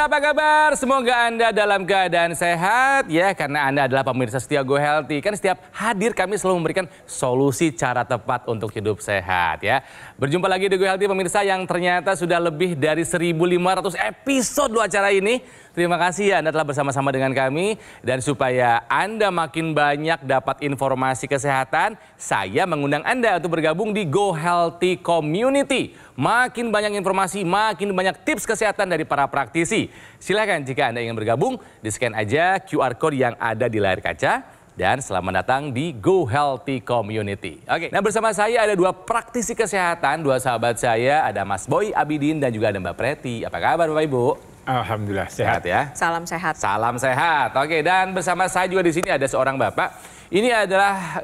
pemirsa apa kabar? Semoga Anda dalam keadaan sehat ya karena Anda adalah pemirsa setia Go Healthy. Kan setiap hadir kami selalu memberikan solusi cara tepat untuk hidup sehat ya. Berjumpa lagi di Go Healthy pemirsa yang ternyata sudah lebih dari 1500 episode acara ini. Terima kasih ya Anda telah bersama-sama dengan kami. Dan supaya Anda makin banyak dapat informasi kesehatan, saya mengundang Anda untuk bergabung di Go Healthy Community. Makin banyak informasi, makin banyak tips kesehatan dari para praktisi. Silakan jika Anda ingin bergabung, di-scan aja QR Code yang ada di layar kaca dan selamat datang di Go Healthy Community. Oke, nah bersama saya ada dua praktisi kesehatan, dua sahabat saya, ada Mas Boy Abidin dan juga ada Mbak Preti. Apa kabar Bapak Ibu? Alhamdulillah sehat. sehat ya. Salam sehat. Salam sehat. Oke, dan bersama saya juga di sini ada seorang bapak. Ini adalah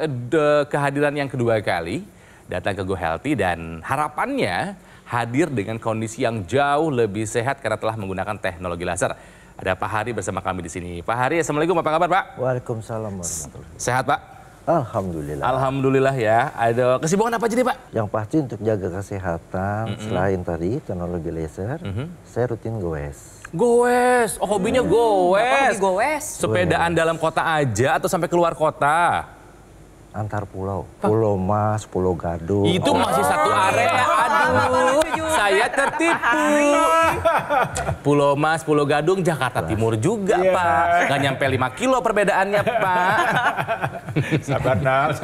kehadiran yang kedua kali datang ke Go Healthy dan harapannya hadir dengan kondisi yang jauh lebih sehat karena telah menggunakan teknologi laser. Ada Pak Hari bersama kami di sini. Pak Hari, Assalamualaikum, apa kabar Pak? Waalaikumsalam warahmatullahi Sehat Pak? Alhamdulillah. Alhamdulillah ya. Ada kesibukan apa jadi Pak? Yang pasti untuk jaga kesehatan mm -hmm. selain tadi teknologi laser, mm -hmm. saya rutin goes. Goes. Oh, hobinya hmm. goes. hobi goes. Sepedaan goes. dalam kota aja atau sampai keluar kota? Antar pulau. Pulau Mas, Pulau Gadung. Itu oh. masih satu area. Aduh, saya tertipu. Pulau Mas, Pulau Gadung, Jakarta Timur juga, yeah. Pak. Gak nyampe lima kilo perbedaannya, Pak. sabar nak,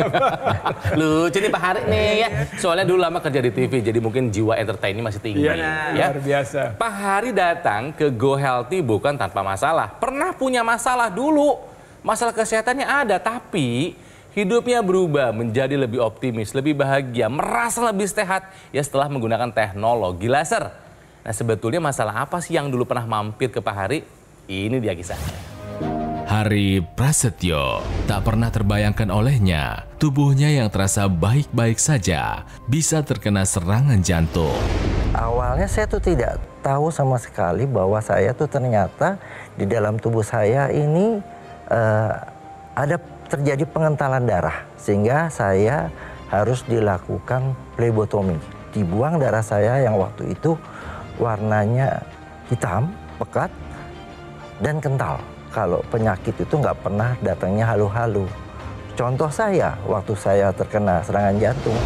Lu, jadi Pak Hari nih ya. Soalnya dulu lama kerja di TV, jadi mungkin jiwa entertain ini masih tinggi. Iya, ya. luar biasa. Pak Hari datang ke Go Healthy bukan tanpa masalah. Pernah punya masalah dulu. Masalah kesehatannya ada, tapi Hidupnya berubah menjadi lebih optimis, lebih bahagia, merasa lebih sehat ya setelah menggunakan teknologi laser. Nah sebetulnya masalah apa sih yang dulu pernah mampir ke Pak Hari? Ini dia kisahnya. Hari Prasetyo tak pernah terbayangkan olehnya, tubuhnya yang terasa baik-baik saja bisa terkena serangan jantung. Awalnya saya tuh tidak tahu sama sekali bahwa saya tuh ternyata di dalam tubuh saya ini uh, ada terjadi pengentalan darah sehingga saya harus dilakukan plebotomi. Dibuang darah saya yang waktu itu warnanya hitam, pekat, dan kental kalau penyakit itu nggak pernah datangnya halu-halu. Contoh saya waktu saya terkena serangan jantung.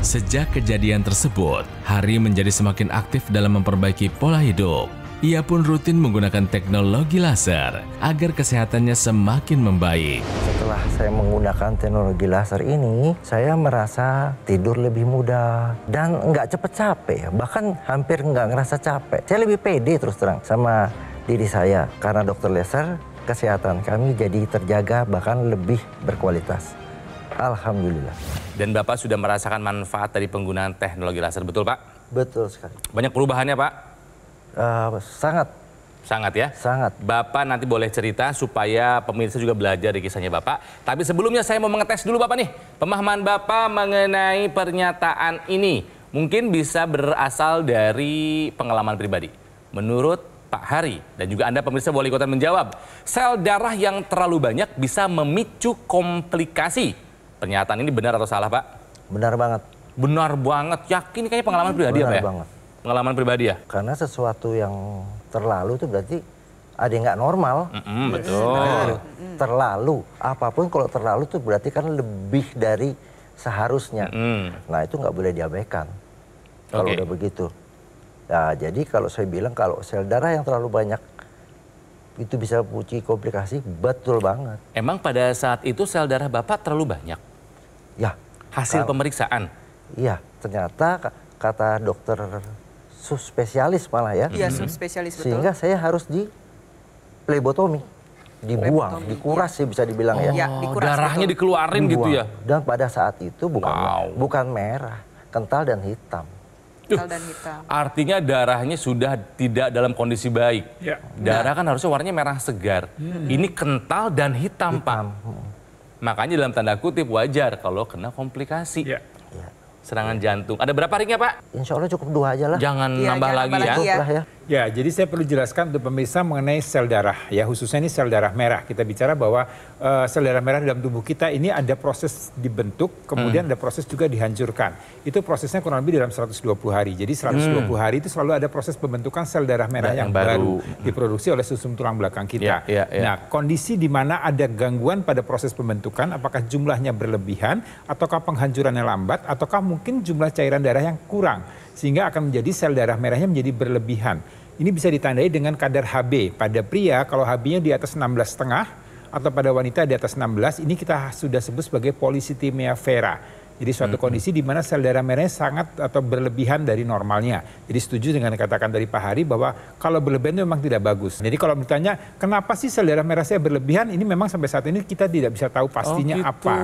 Sejak kejadian tersebut, Hari menjadi semakin aktif dalam memperbaiki pola hidup. Ia pun rutin menggunakan teknologi laser agar kesehatannya semakin membaik. Setelah saya menggunakan teknologi laser ini, saya merasa tidur lebih mudah dan nggak cepat capek, bahkan hampir nggak ngerasa capek. Saya lebih pede terus terang sama diri saya karena dokter laser kesehatan kami jadi terjaga bahkan lebih berkualitas. Alhamdulillah. Dan Bapak sudah merasakan manfaat dari penggunaan teknologi laser, betul Pak? Betul sekali. Banyak perubahannya Pak? Uh, sangat. Sangat ya? Sangat. Bapak nanti boleh cerita supaya pemirsa juga belajar di kisahnya Bapak. Tapi sebelumnya saya mau mengetes dulu Bapak nih. Pemahaman Bapak mengenai pernyataan ini mungkin bisa berasal dari pengalaman pribadi. Menurut Pak Hari dan juga Anda pemirsa boleh ikutan menjawab. Sel darah yang terlalu banyak bisa memicu komplikasi. Pernyataan ini benar atau salah, Pak? Benar banget. Benar banget. Yakin kayaknya pengalaman pribadi ya, ya? benar apa ya? banget. Pengalaman pribadi ya? Karena sesuatu yang terlalu itu berarti ada yang nggak normal. Mm -mm, betul. Nah, terlalu. Apapun kalau terlalu itu berarti kan lebih dari seharusnya. Mm. Nah itu nggak boleh diabaikan. Kalau okay. udah begitu. Nah, jadi kalau saya bilang kalau sel darah yang terlalu banyak itu bisa puji komplikasi, betul banget. Emang pada saat itu sel darah Bapak terlalu banyak? Ya. Hasil kalau, pemeriksaan? Iya, ternyata kata dokter subspesialis malah ya. Iya, mhm. subspesialis betul. Sehingga saya harus di plebotomi dibuang, Plebotomi, dikuras sih bisa dibilang ya. Iya, oh, ya. ya dikuras, darahnya betul. dikeluarin gitu dibuang. gitu ya. Dan pada saat itu bukan wow. bukan merah, kental dan hitam. Duh. dan hitam. Artinya darahnya sudah tidak dalam kondisi baik. Ya. Darah kan harusnya warnanya merah segar. Hmm. Ini kental dan hitam, hitam. Pak. Makanya dalam tanda kutip wajar kalau kena komplikasi. Ya. Serangan jantung. Ada berapa ringnya, Pak? Insya Allah cukup dua aja lah. Jangan ya, nambah jangan lagi ya. Lagi ya. Ya, jadi saya perlu jelaskan untuk pemirsa mengenai sel darah ya, khususnya ini sel darah merah. Kita bicara bahwa uh, sel darah merah dalam tubuh kita ini ada proses dibentuk, kemudian hmm. ada proses juga dihancurkan. Itu prosesnya kurang lebih dalam 120 hari. Jadi 120 hmm. hari itu selalu ada proses pembentukan sel darah merah nah, yang, yang baru. Hmm. diproduksi oleh susun tulang belakang kita. Ya, ya, ya. Nah, kondisi di mana ada gangguan pada proses pembentukan, apakah jumlahnya berlebihan ataukah penghancurannya lambat ataukah mungkin jumlah cairan darah yang kurang sehingga akan menjadi sel darah merahnya menjadi berlebihan. Ini bisa ditandai dengan kadar HB. Pada pria kalau HB-nya di atas 16,5 atau pada wanita di atas 16 ini kita sudah sebut sebagai polisitemia vera. Jadi suatu hmm, -hmm. kondisi di mana sel darah merahnya sangat atau berlebihan dari normalnya. Jadi setuju dengan katakan dari Pak Hari bahwa kalau berlebihan itu memang tidak bagus. Jadi kalau misalnya kenapa sih sel darah merah saya berlebihan ini memang sampai saat ini kita tidak bisa tahu pastinya oh, gitu. apa.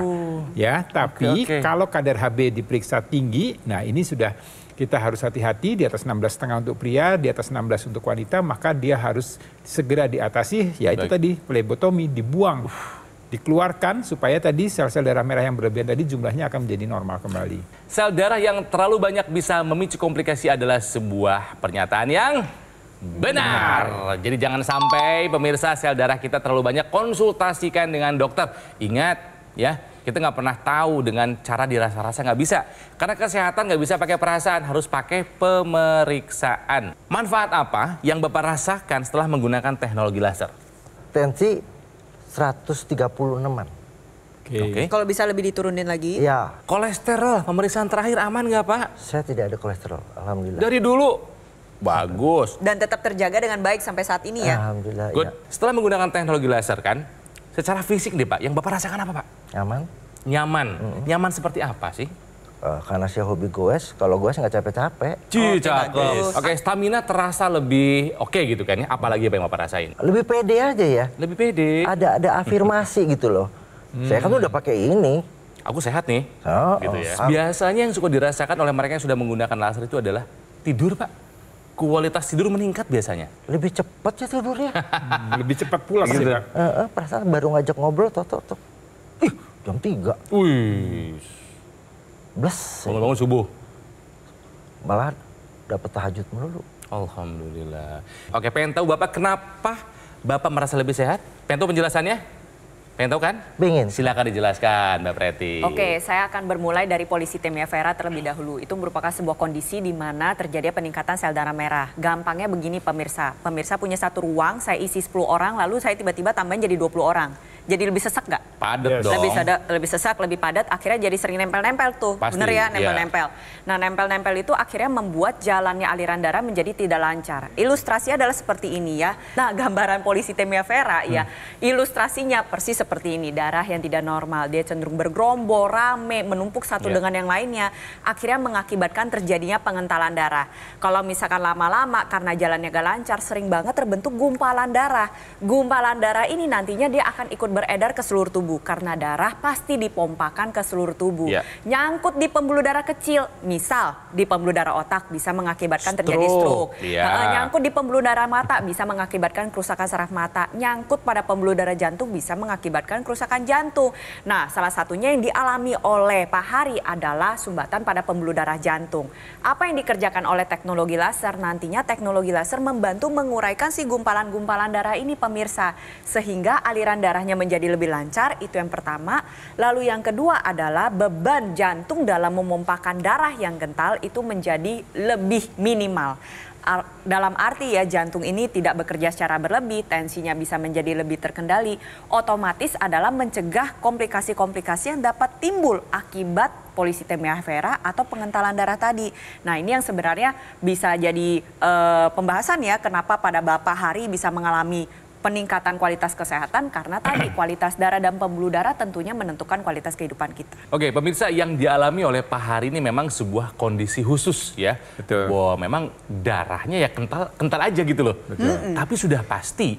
Ya, tapi okay, okay. kalau kadar HB diperiksa tinggi, nah ini sudah kita harus hati-hati di atas 16,5 untuk pria, di atas 16 untuk wanita, maka dia harus segera diatasi, yaitu Baik. tadi plebotomi, dibuang. Uf dikeluarkan supaya tadi sel-sel darah merah yang berlebihan tadi jumlahnya akan menjadi normal kembali. Sel darah yang terlalu banyak bisa memicu komplikasi adalah sebuah pernyataan yang benar. benar. Jadi jangan sampai pemirsa sel darah kita terlalu banyak konsultasikan dengan dokter. Ingat ya, kita nggak pernah tahu dengan cara dirasa-rasa nggak bisa. Karena kesehatan nggak bisa pakai perasaan, harus pakai pemeriksaan. Manfaat apa yang Bapak rasakan setelah menggunakan teknologi laser? Tensi 136-an. Oke. Okay. Okay. Kalau bisa lebih diturunin lagi. Ya. Kolesterol, pemeriksaan terakhir aman nggak Pak? Saya tidak ada kolesterol, Alhamdulillah. Dari dulu? Bagus. Dan tetap terjaga dengan baik sampai saat ini ya? Alhamdulillah, Good. Ya. Setelah menggunakan teknologi laser kan, Secara fisik deh Pak, yang Bapak rasakan apa Pak? Nyaman. Nyaman. Mm -hmm. Nyaman seperti apa sih? Uh, karena saya hobi goes, kalau goes nggak capek-capek. Cih, oh, cakep. Oke, okay, stamina terasa lebih oke okay gitu kan ya, apalagi apa yang Bapak rasain? Lebih pede aja ya. Lebih pede. Ada ada afirmasi gitu loh. Hmm. Saya kan hmm. udah pakai ini. Aku sehat nih. Oh, gitu ya. Oh, oh. Biasanya yang suka dirasakan oleh mereka yang sudah menggunakan laser itu adalah tidur, Pak kualitas tidur meningkat biasanya? Lebih cepat ya tidurnya. Hmm, lebih cepat pulang gitu. sih, uh, uh, perasaan baru ngajak ngobrol, tuh, tuh, tuh. Ih, jam 3. Wih. Blas. Kalau bangun subuh? Malah dapat tahajud melulu. Alhamdulillah. Oke, pengen tahu Bapak kenapa Bapak merasa lebih sehat? Pengen tahu penjelasannya? Pengen tahu kan? Pengen. Silakan dijelaskan Mbak Preti. Oke, saya akan bermulai dari polisi timnya Vera terlebih dahulu. Itu merupakan sebuah kondisi di mana terjadi peningkatan sel darah merah. Gampangnya begini pemirsa. Pemirsa punya satu ruang, saya isi 10 orang, lalu saya tiba-tiba tambahin jadi 20 orang jadi lebih sesak nggak? Padat yes. dong. Lebih, sada, lebih sesak, lebih padat, akhirnya jadi sering nempel-nempel tuh. Pasti, Bener ya, iya. nempel-nempel. Yeah. Nah, nempel-nempel itu akhirnya membuat jalannya aliran darah menjadi tidak lancar. Ilustrasi adalah seperti ini ya. Nah, gambaran polisi Temia Vera ya. hmm. ya, ilustrasinya persis seperti ini. Darah yang tidak normal, dia cenderung bergerombol, rame, menumpuk satu yeah. dengan yang lainnya. Akhirnya mengakibatkan terjadinya pengentalan darah. Kalau misalkan lama-lama karena jalannya gak lancar, sering banget terbentuk gumpalan darah. Gumpalan darah ini nantinya dia akan ikut beredar ke seluruh tubuh karena darah pasti dipompakan ke seluruh tubuh. Yeah. Nyangkut di pembuluh darah kecil, misal di pembuluh darah otak bisa mengakibatkan stroke. terjadi stroke. Yeah. Iya. Nah, nyangkut di pembuluh darah mata bisa mengakibatkan kerusakan saraf mata. Nyangkut pada pembuluh darah jantung bisa mengakibatkan kerusakan jantung. Nah, salah satunya yang dialami oleh Pak Hari adalah sumbatan pada pembuluh darah jantung. Apa yang dikerjakan oleh teknologi laser nantinya teknologi laser membantu menguraikan si gumpalan-gumpalan darah ini pemirsa sehingga aliran darahnya menjadi lebih lancar itu yang pertama. Lalu yang kedua adalah beban jantung dalam memompakan darah yang kental itu menjadi lebih minimal dalam arti ya jantung ini tidak bekerja secara berlebih, tensinya bisa menjadi lebih terkendali, otomatis adalah mencegah komplikasi-komplikasi yang dapat timbul akibat polisitemia vera atau pengentalan darah tadi. Nah ini yang sebenarnya bisa jadi e, pembahasan ya kenapa pada bapak hari bisa mengalami peningkatan kualitas kesehatan karena tadi kualitas darah dan pembuluh darah tentunya menentukan kualitas kehidupan kita. Oke, pemirsa yang dialami oleh Pak Hari ini memang sebuah kondisi khusus ya. Betul. Bahwa memang darahnya ya kental kental aja gitu loh. Betul. Mm -mm. Tapi sudah pasti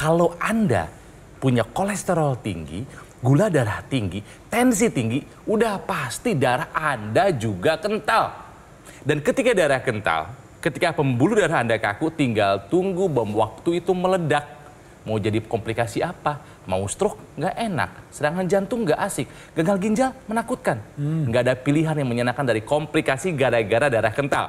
kalau Anda punya kolesterol tinggi, gula darah tinggi, tensi tinggi, udah pasti darah Anda juga kental. Dan ketika darah kental, ketika pembuluh darah Anda kaku, tinggal tunggu bom waktu itu meledak mau jadi komplikasi apa, mau stroke nggak enak, serangan jantung nggak asik, gagal ginjal menakutkan, hmm. nggak ada pilihan yang menyenangkan dari komplikasi gara-gara darah kental.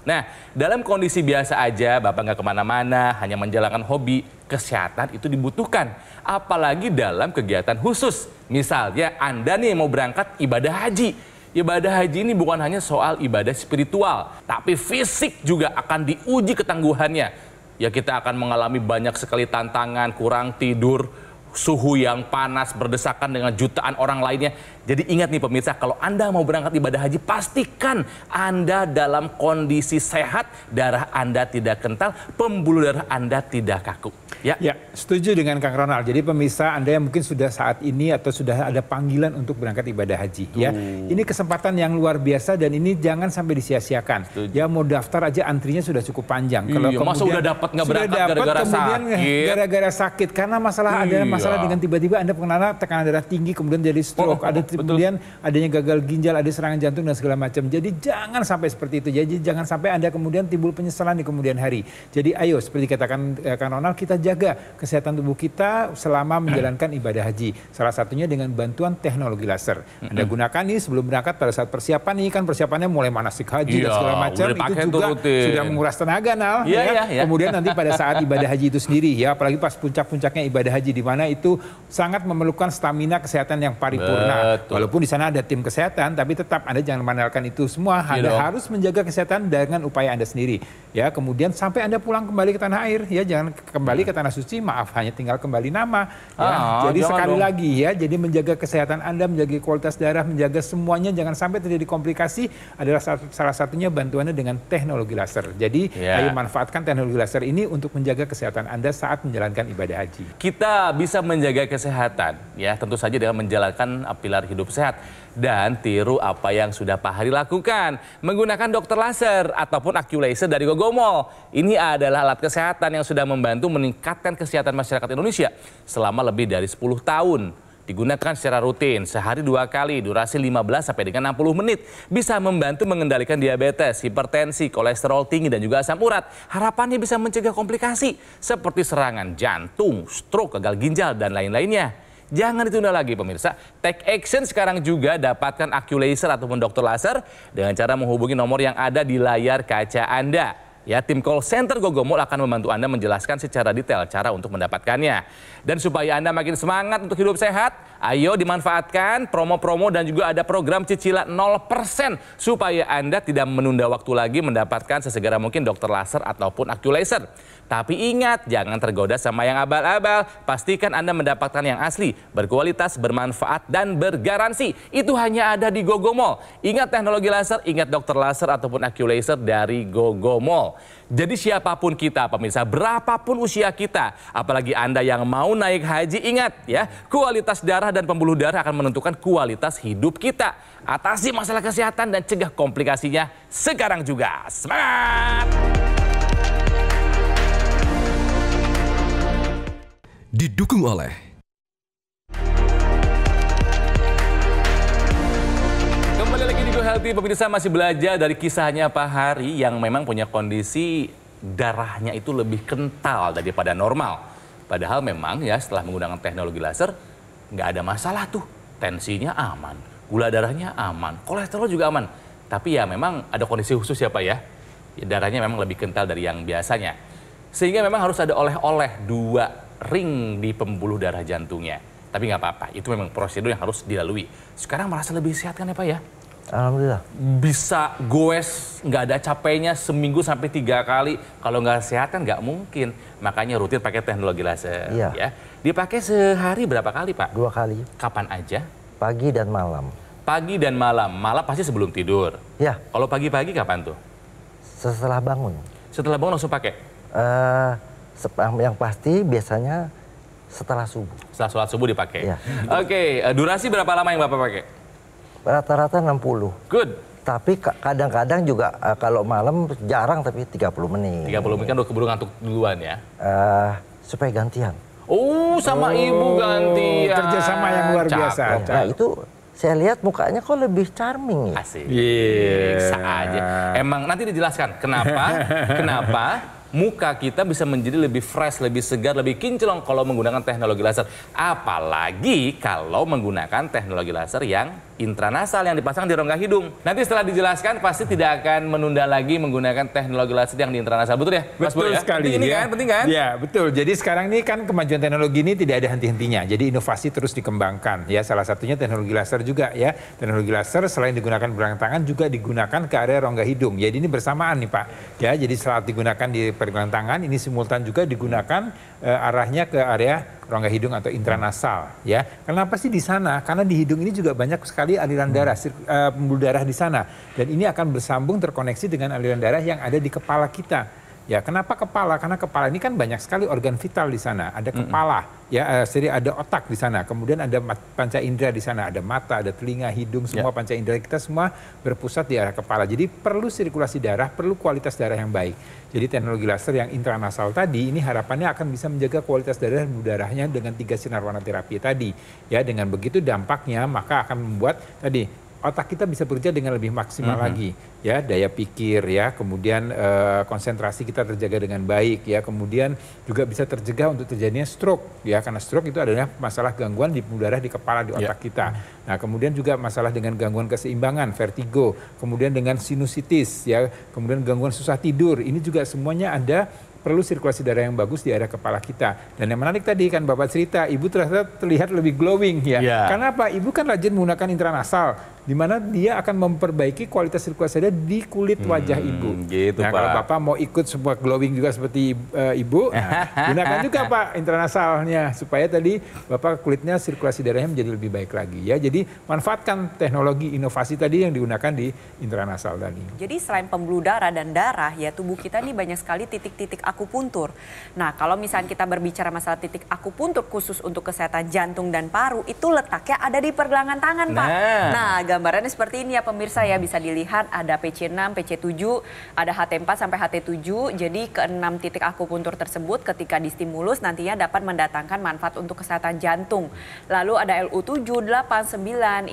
Nah, dalam kondisi biasa aja, Bapak nggak kemana-mana, hanya menjalankan hobi, kesehatan itu dibutuhkan. Apalagi dalam kegiatan khusus. Misalnya, Anda nih mau berangkat ibadah haji, Ibadah haji ini bukan hanya soal ibadah spiritual, tapi fisik juga akan diuji ketangguhannya ya kita akan mengalami banyak sekali tantangan, kurang tidur, suhu yang panas berdesakan dengan jutaan orang lainnya jadi ingat nih pemirsa, kalau Anda mau berangkat ibadah haji, pastikan Anda dalam kondisi sehat, darah Anda tidak kental, pembuluh darah Anda tidak kaku. Ya, ya setuju dengan Kang Ronald. Jadi pemirsa Anda yang mungkin sudah saat ini atau sudah ada panggilan untuk berangkat ibadah haji. Tuh. Ya, ini kesempatan yang luar biasa dan ini jangan sampai disia-siakan. Ya mau daftar aja antrinya sudah cukup panjang. Iya, kalau kemudian, masa udah dapat nggak berangkat gara-gara sakit? Gara-gara sakit karena masalah iya. ada masalah iya. dengan tiba-tiba Anda pengenalan tekanan darah tinggi kemudian jadi stroke, oh, ada Betul. kemudian adanya gagal ginjal, ada serangan jantung dan segala macam. Jadi jangan sampai seperti itu. Jadi jangan sampai Anda kemudian timbul penyesalan di kemudian hari. Jadi ayo seperti katakan eh, Kang Ronald kita jaga kesehatan tubuh kita selama menjalankan ibadah haji. Salah satunya dengan bantuan teknologi laser. Anda gunakan nih sebelum berangkat pada saat persiapan nih kan persiapannya mulai manasik haji dan iya, segala macam itu juga rutin. sudah menguras tenaga Nah, Iya, ya. iya, iya. Kemudian nanti pada saat ibadah haji itu sendiri ya apalagi pas puncak-puncaknya ibadah haji di mana itu sangat memerlukan stamina kesehatan yang paripurna. Betul. Walaupun di sana ada tim kesehatan, tapi tetap Anda jangan mengandalkan itu semua. Iya Anda yeah, harus menjaga kesehatan dengan upaya Anda sendiri. Ya, kemudian sampai Anda pulang kembali ke tanah air, ya jangan kembali ke iya. tanah suci. Maaf, hanya tinggal kembali nama. Ya. Ah, jadi sekali dong. lagi ya, jadi menjaga kesehatan Anda, menjaga kualitas darah, menjaga semuanya, jangan sampai terjadi komplikasi adalah salah satunya bantuannya dengan teknologi laser. Jadi yeah. ayo manfaatkan teknologi laser ini untuk menjaga kesehatan Anda saat menjalankan ibadah haji. Kita bisa menjaga kesehatan, ya tentu saja dengan menjalankan pilar hidup sehat dan tiru apa yang sudah Pak Hari lakukan menggunakan dokter laser ataupun laser dari Gogomol. Ini adalah alat kesehatan yang sudah membantu meningkatkan kesehatan masyarakat Indonesia selama lebih dari 10 tahun. Digunakan secara rutin, sehari dua kali, durasi 15 sampai dengan 60 menit. Bisa membantu mengendalikan diabetes, hipertensi, kolesterol tinggi, dan juga asam urat. Harapannya bisa mencegah komplikasi seperti serangan jantung, stroke, gagal ginjal, dan lain-lainnya. Jangan ditunda lagi pemirsa. Take action sekarang juga dapatkan Laser ataupun dokter Laser dengan cara menghubungi nomor yang ada di layar kaca Anda. Ya, tim call center Gogomol akan membantu Anda menjelaskan secara detail cara untuk mendapatkannya. Dan supaya Anda makin semangat untuk hidup sehat, Ayo dimanfaatkan promo-promo dan juga ada program cicilan 0% supaya Anda tidak menunda waktu lagi mendapatkan sesegera mungkin dokter laser ataupun akulaser. Tapi ingat, jangan tergoda sama yang abal-abal. Pastikan Anda mendapatkan yang asli, berkualitas, bermanfaat, dan bergaransi. Itu hanya ada di Gogomol. Ingat teknologi laser, ingat dokter laser ataupun akulaser dari Gogomol. Jadi siapapun kita pemirsa, berapapun usia kita, apalagi Anda yang mau naik haji, ingat ya, kualitas darah darah dan pembuluh darah akan menentukan kualitas hidup kita. Atasi masalah kesehatan dan cegah komplikasinya sekarang juga. Semangat! Didukung oleh Kembali lagi di Go Healthy, pemirsa masih belajar dari kisahnya Pak Hari yang memang punya kondisi darahnya itu lebih kental daripada normal. Padahal memang ya setelah menggunakan teknologi laser, nggak ada masalah tuh. Tensinya aman, gula darahnya aman, kolesterol juga aman. Tapi ya memang ada kondisi khusus ya Pak ya. ya. Darahnya memang lebih kental dari yang biasanya. Sehingga memang harus ada oleh-oleh dua ring di pembuluh darah jantungnya. Tapi nggak apa-apa, itu memang prosedur yang harus dilalui. Sekarang merasa lebih sehat kan ya Pak ya? Alhamdulillah. Bisa goes, nggak ada capeknya seminggu sampai tiga kali. Kalau nggak sehat kan nggak mungkin. Makanya rutin pakai teknologi laser. Iya. Ya. Dipakai sehari berapa kali, Pak? Dua kali. Kapan aja? Pagi dan malam. Pagi dan malam. Malam pasti sebelum tidur. Ya. Kalau pagi-pagi kapan tuh? Setelah bangun. Setelah bangun langsung pakai? Uh, yang pasti biasanya setelah subuh. Setelah sholat subuh dipakai. Ya. Oke, okay, eh, durasi berapa lama yang Bapak pakai? Rata-rata 60. Good. Tapi kadang-kadang juga uh, kalau malam jarang tapi 30 menit. 30 menit kan udah keburu ngantuk duluan ya? Uh, supaya gantian. Oh, sama oh, ibu ganti. kerja sama yang luar Cakep. biasa. Nah, cakep. Nah, itu saya lihat mukanya kok lebih charming ya. Asik. Yeah. Bisa aja. Emang nanti dijelaskan kenapa, kenapa muka kita bisa menjadi lebih fresh, lebih segar, lebih kinclong kalau menggunakan teknologi laser. Apalagi kalau menggunakan teknologi laser yang intranasal yang dipasang di rongga hidung. Nanti setelah dijelaskan pasti tidak akan menunda lagi menggunakan teknologi laser yang di intranasal. Betul ya? Mas betul ya? sekali. Ini ya. kan, penting kan? Ya, betul. Jadi sekarang ini kan kemajuan teknologi ini tidak ada henti-hentinya. Jadi inovasi terus dikembangkan ya. Salah satunya teknologi laser juga ya. Teknologi laser selain digunakan berang tangan juga digunakan ke area rongga hidung. Jadi ini bersamaan nih Pak. Ya, jadi saat digunakan di pergelangan tangan ini simultan juga digunakan uh, arahnya ke area rongga hidung atau intranasal ya. Kenapa sih di sana? Karena di hidung ini juga banyak sekali aliran darah, uh, pembuluh darah di sana dan ini akan bersambung terkoneksi dengan aliran darah yang ada di kepala kita. Ya, kenapa kepala? Karena kepala ini kan banyak sekali organ vital di sana. Ada kepala, mm-hmm. ya, uh, jadi ada otak di sana. Kemudian ada panca indera di sana, ada mata, ada telinga, hidung, ya. semua yeah. panca indera kita semua berpusat di arah kepala. Jadi perlu sirkulasi darah, perlu kualitas darah yang baik. Jadi teknologi laser yang intranasal tadi ini harapannya akan bisa menjaga kualitas darah dan darahnya dengan tiga sinar warna terapi tadi. Ya, dengan begitu dampaknya maka akan membuat tadi otak kita bisa bekerja dengan lebih maksimal mm -hmm. lagi ya daya pikir ya kemudian e, konsentrasi kita terjaga dengan baik ya kemudian juga bisa terjaga untuk terjadinya stroke ya karena stroke itu adalah masalah gangguan di pembuluh darah di kepala di ya. otak yeah. kita nah kemudian juga masalah dengan gangguan keseimbangan vertigo kemudian dengan sinusitis ya kemudian gangguan susah tidur ini juga semuanya ada perlu sirkulasi darah yang bagus di area kepala kita. Dan yang menarik tadi kan Bapak cerita, ibu ternyata terlihat lebih glowing ya. Yeah. Karena apa? Ibu kan rajin menggunakan intranasal di mana dia akan memperbaiki kualitas sirkulasi darah di kulit wajah hmm, ibu. Gitu, nah, Pak. Kalau Bapak mau ikut sebuah glowing juga seperti uh, ibu, nah, gunakan juga Pak internasalnya supaya tadi Bapak kulitnya sirkulasi darahnya menjadi lebih baik lagi ya. Jadi manfaatkan teknologi inovasi tadi yang digunakan di intranasal tadi. Jadi selain pembuluh darah dan darah ya tubuh kita ini banyak sekali titik-titik akupuntur. Nah, kalau misalnya kita berbicara masalah titik akupuntur khusus untuk kesehatan jantung dan paru itu letaknya ada di pergelangan tangan, Pak. Nah, nah gambarannya seperti ini ya pemirsa ya bisa dilihat ada PC6, PC7, ada HT4 sampai HT7. Jadi keenam titik akupuntur tersebut ketika distimulus nantinya dapat mendatangkan manfaat untuk kesehatan jantung. Lalu ada LU7, 8,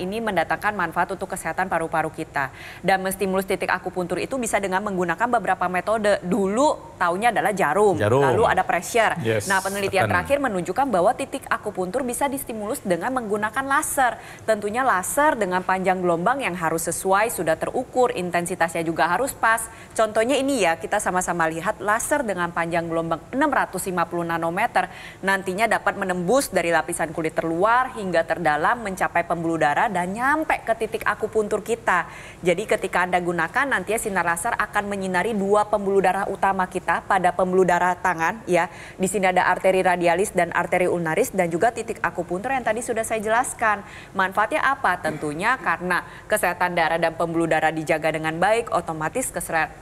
9 ini mendatangkan manfaat untuk kesehatan paru-paru kita. Dan menstimulus titik akupuntur itu bisa dengan menggunakan beberapa metode. Dulu taunya adalah jarum, jarum. lalu ada pressure. Yes. Nah penelitian Tekan. terakhir menunjukkan bahwa titik akupuntur bisa distimulus dengan menggunakan laser. Tentunya laser dengan panjang panjang gelombang yang harus sesuai, sudah terukur, intensitasnya juga harus pas. Contohnya ini ya, kita sama-sama lihat laser dengan panjang gelombang 650 nanometer nantinya dapat menembus dari lapisan kulit terluar hingga terdalam mencapai pembuluh darah dan nyampe ke titik akupuntur kita. Jadi ketika Anda gunakan nantinya sinar laser akan menyinari dua pembuluh darah utama kita pada pembuluh darah tangan ya. Di sini ada arteri radialis dan arteri ulnaris dan juga titik akupuntur yang tadi sudah saya jelaskan. Manfaatnya apa? Tentunya karena karena kesehatan darah dan pembuluh darah dijaga dengan baik, otomatis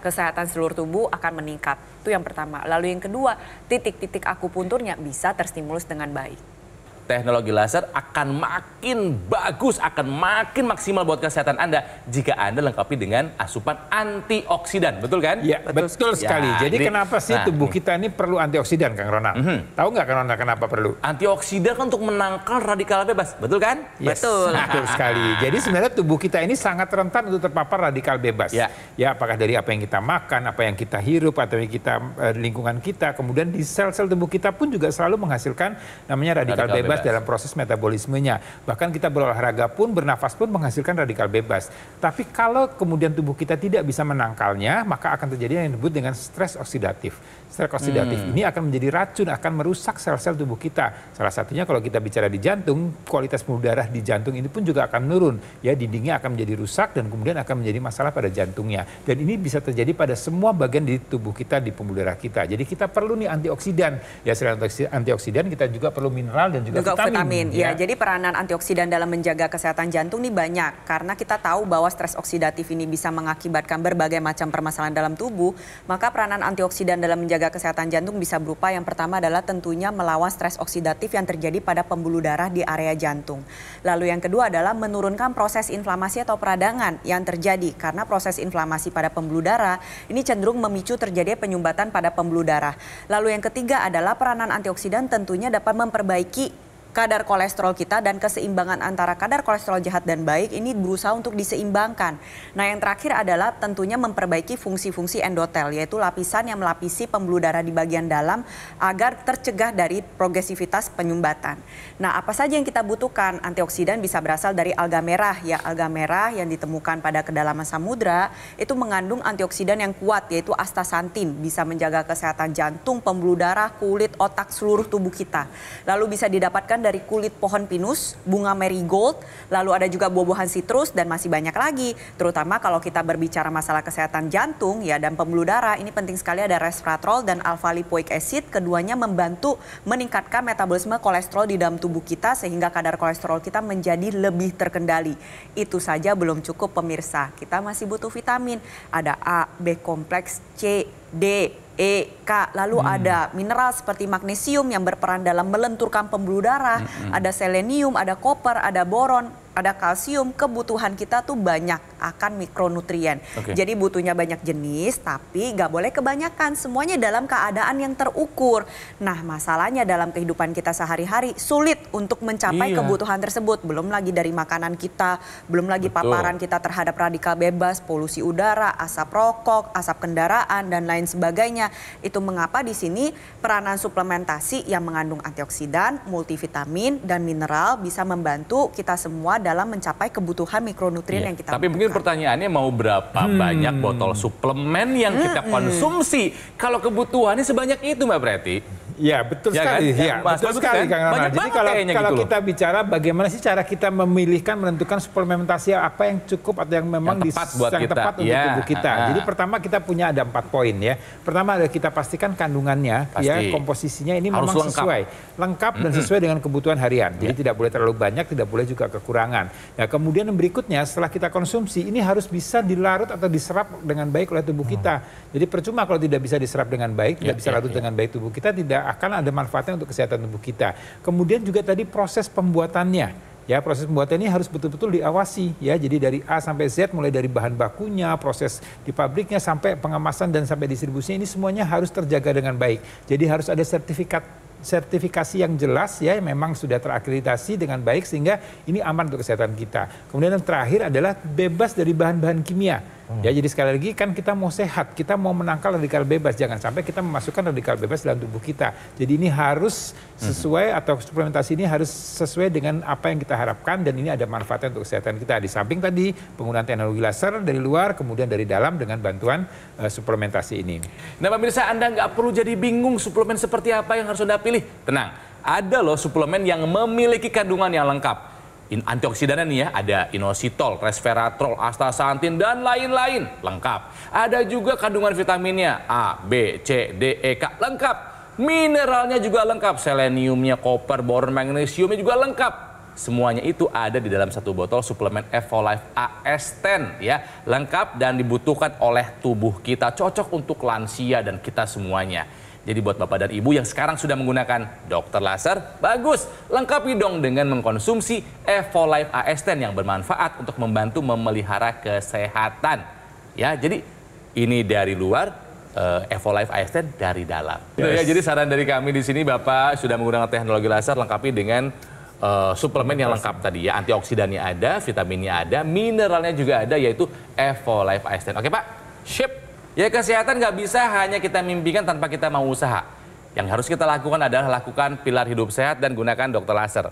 kesehatan seluruh tubuh akan meningkat. Itu yang pertama. Lalu yang kedua, titik-titik akupunturnya bisa terstimulus dengan baik teknologi laser akan makin bagus, akan makin maksimal buat kesehatan Anda jika Anda lengkapi dengan asupan antioksidan, betul kan? Ya, betul, betul sekali. Ya, Jadi ini, kenapa sih nah, tubuh kita ini perlu antioksidan, Kang Ronald? Mm -hmm. Tahu nggak Kang Ronald kenapa perlu? Antioksidan kan untuk menangkal radikal bebas, betul kan? Yes, betul. Betul sekali. Jadi sebenarnya tubuh kita ini sangat rentan untuk terpapar radikal bebas. Ya. ya, apakah dari apa yang kita makan, apa yang kita hirup, atau yang kita eh, lingkungan kita, kemudian di sel-sel tubuh kita pun juga selalu menghasilkan namanya radikal, radikal bebas bebas dalam proses metabolismenya. Bahkan kita berolahraga pun, bernafas pun menghasilkan radikal bebas. Tapi kalau kemudian tubuh kita tidak bisa menangkalnya, maka akan terjadi yang disebut dengan stres oksidatif. Stres oksidatif hmm. ini akan menjadi racun, akan merusak sel-sel tubuh kita. Salah satunya kalau kita bicara di jantung, kualitas pembuluh darah di jantung ini pun juga akan menurun. Ya, dindingnya akan menjadi rusak dan kemudian akan menjadi masalah pada jantungnya. Dan ini bisa terjadi pada semua bagian di tubuh kita, di pembuluh darah kita. Jadi kita perlu nih antioksidan. Ya, selain antioksidan kita juga perlu mineral dan juga juga vitamin. vitamin. Ya, ya, jadi peranan antioksidan dalam menjaga kesehatan jantung ini banyak karena kita tahu bahwa stres oksidatif ini bisa mengakibatkan berbagai macam permasalahan dalam tubuh, maka peranan antioksidan dalam menjaga kesehatan jantung bisa berupa yang pertama adalah tentunya melawan stres oksidatif yang terjadi pada pembuluh darah di area jantung. Lalu yang kedua adalah menurunkan proses inflamasi atau peradangan yang terjadi karena proses inflamasi pada pembuluh darah ini cenderung memicu terjadi penyumbatan pada pembuluh darah. Lalu yang ketiga adalah peranan antioksidan tentunya dapat memperbaiki kadar kolesterol kita dan keseimbangan antara kadar kolesterol jahat dan baik ini berusaha untuk diseimbangkan. Nah, yang terakhir adalah tentunya memperbaiki fungsi-fungsi endotel yaitu lapisan yang melapisi pembuluh darah di bagian dalam agar tercegah dari progresivitas penyumbatan. Nah, apa saja yang kita butuhkan? Antioksidan bisa berasal dari alga merah ya, alga merah yang ditemukan pada kedalaman samudra itu mengandung antioksidan yang kuat yaitu astaxanthin bisa menjaga kesehatan jantung, pembuluh darah, kulit, otak, seluruh tubuh kita. Lalu bisa didapatkan dari kulit pohon pinus, bunga marigold, lalu ada juga buah-buahan citrus dan masih banyak lagi. Terutama kalau kita berbicara masalah kesehatan jantung ya dan pembuluh darah, ini penting sekali ada resveratrol dan alpha lipoic acid. Keduanya membantu meningkatkan metabolisme kolesterol di dalam tubuh kita sehingga kadar kolesterol kita menjadi lebih terkendali. Itu saja belum cukup pemirsa. Kita masih butuh vitamin. Ada A, B kompleks, C, D, E, K. Lalu hmm. ada mineral seperti magnesium yang berperan dalam melenturkan pembuluh darah, hmm. hmm. ada selenium, ada koper, ada boron ada kalsium, kebutuhan kita tuh banyak akan mikronutrien. Okay. Jadi butuhnya banyak jenis, tapi nggak boleh kebanyakan. Semuanya dalam keadaan yang terukur. Nah masalahnya dalam kehidupan kita sehari-hari sulit untuk mencapai iya. kebutuhan tersebut. Belum lagi dari makanan kita, belum lagi Betul. paparan kita terhadap radikal bebas, polusi udara, asap rokok, asap kendaraan dan lain sebagainya. Itu mengapa di sini peranan suplementasi yang mengandung antioksidan, multivitamin dan mineral bisa membantu kita semua dalam mencapai kebutuhan mikronutrien yeah. yang kita Tapi butuhkan. mungkin pertanyaannya mau berapa hmm. banyak botol suplemen yang hmm, kita konsumsi hmm. kalau kebutuhannya sebanyak itu Mbak Preti? Ya betul ya, sekali. Kan? Ya, betul sekali kan? Kang Rana. Jadi kalau kalau gitu kita bicara bagaimana sih cara kita memilihkan menentukan suplementasi apa yang cukup atau yang memang yang tepat, dis, buat yang kita. tepat untuk ya, tubuh kita. Ha. Ah, ah. Jadi pertama kita punya ada empat poin ya. Pertama ada kita pastikan kandungannya ya, Pasti. ya komposisinya ini Harus memang lengkap. sesuai, lengkap mm -hmm. dan sesuai dengan kebutuhan harian. Jadi ya. tidak boleh terlalu banyak, tidak boleh juga kekurangan. Nah, kemudian yang berikutnya setelah kita konsumsi ini harus bisa dilarut atau diserap dengan baik oleh tubuh hmm. kita. Hmm. Jadi percuma kalau tidak bisa diserap dengan baik, tidak ya, bisa ya, larut dengan baik tubuh kita tidak akan ada manfaatnya untuk kesehatan tubuh kita. Kemudian juga tadi proses pembuatannya. Ya, proses pembuatan ini harus betul-betul diawasi ya. Jadi dari A sampai Z mulai dari bahan bakunya, proses di pabriknya sampai pengemasan dan sampai distribusinya ini semuanya harus terjaga dengan baik. Jadi harus ada sertifikat sertifikasi yang jelas ya yang memang sudah terakreditasi dengan baik sehingga ini aman untuk kesehatan kita. Kemudian yang terakhir adalah bebas dari bahan-bahan kimia. Hmm. Ya jadi sekali lagi kan kita mau sehat, kita mau menangkal radikal bebas, jangan sampai kita memasukkan radikal bebas dalam tubuh kita. Jadi ini harus hmm. sesuai hmm. atau suplementasi ini harus sesuai dengan apa yang kita harapkan dan ini ada manfaatnya untuk kesehatan kita. Di samping tadi penggunaan teknologi laser dari luar kemudian dari dalam dengan bantuan uh, suplementasi ini. Nah pemirsa Anda nggak perlu jadi bingung suplemen seperti apa yang harus Anda pilih. Tenang, ada loh suplemen yang memiliki kandungan yang lengkap in antioksidannya nih ya, ada inositol, resveratrol, astaxanthin dan lain-lain, lengkap. Ada juga kandungan vitaminnya A, B, C, D, E, K, lengkap. Mineralnya juga lengkap, seleniumnya, koper, boron, magnesiumnya juga lengkap. Semuanya itu ada di dalam satu botol suplemen Evolife AS10 ya. Lengkap dan dibutuhkan oleh tubuh kita, cocok untuk lansia dan kita semuanya. Jadi buat bapak dan ibu yang sekarang sudah menggunakan dokter laser, bagus. Lengkapi dong dengan mengkonsumsi Evolife AS10 yang bermanfaat untuk membantu memelihara kesehatan. Ya, jadi ini dari luar, uh, eh, Evolife AS10 dari dalam. Yes. Ya, jadi saran dari kami di sini Bapak sudah menggunakan teknologi laser lengkapi dengan uh, suplemen yang lengkap tadi ya. Antioksidannya ada, vitaminnya ada, mineralnya juga ada yaitu Evolife AS10. Oke Pak, ship. Ya kesehatan nggak bisa hanya kita mimpikan tanpa kita mau usaha. Yang harus kita lakukan adalah lakukan pilar hidup sehat dan gunakan dokter laser.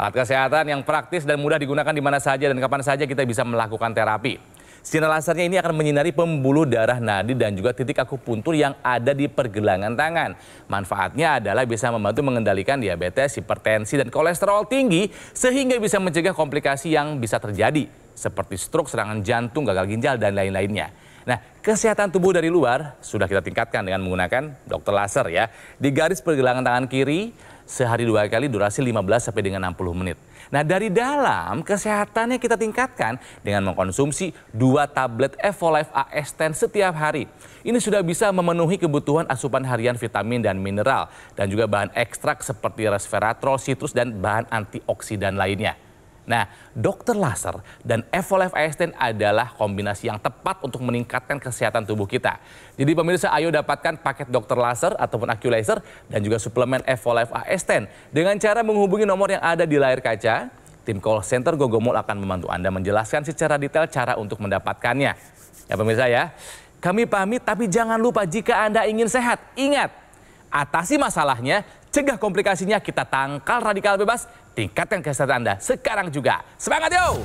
Alat kesehatan yang praktis dan mudah digunakan di mana saja dan kapan saja kita bisa melakukan terapi. Sinar lasernya ini akan menyinari pembuluh darah nadi dan juga titik akupuntur yang ada di pergelangan tangan. Manfaatnya adalah bisa membantu mengendalikan diabetes, hipertensi, dan kolesterol tinggi sehingga bisa mencegah komplikasi yang bisa terjadi seperti stroke, serangan jantung, gagal ginjal, dan lain-lainnya. Nah, kesehatan tubuh dari luar sudah kita tingkatkan dengan menggunakan dokter laser ya. Di garis pergelangan tangan kiri, sehari dua kali durasi 15 sampai dengan 60 menit. Nah, dari dalam kesehatannya kita tingkatkan dengan mengkonsumsi dua tablet Evolife AS10 setiap hari. Ini sudah bisa memenuhi kebutuhan asupan harian vitamin dan mineral dan juga bahan ekstrak seperti resveratrol, citrus dan bahan antioksidan lainnya. Nah, dokter laser dan Evolve Einstein adalah kombinasi yang tepat untuk meningkatkan kesehatan tubuh kita. Jadi pemirsa, ayo dapatkan paket dokter laser ataupun Aculaser dan juga suplemen Evolve Einstein dengan cara menghubungi nomor yang ada di layar kaca. Tim call center Gogomol akan membantu Anda menjelaskan secara detail cara untuk mendapatkannya. Ya pemirsa ya, kami pamit tapi jangan lupa jika Anda ingin sehat, ingat, atasi masalahnya, cegah komplikasinya, kita tangkal radikal bebas Tingkatkan kesehatan Anda sekarang juga. Semangat yo!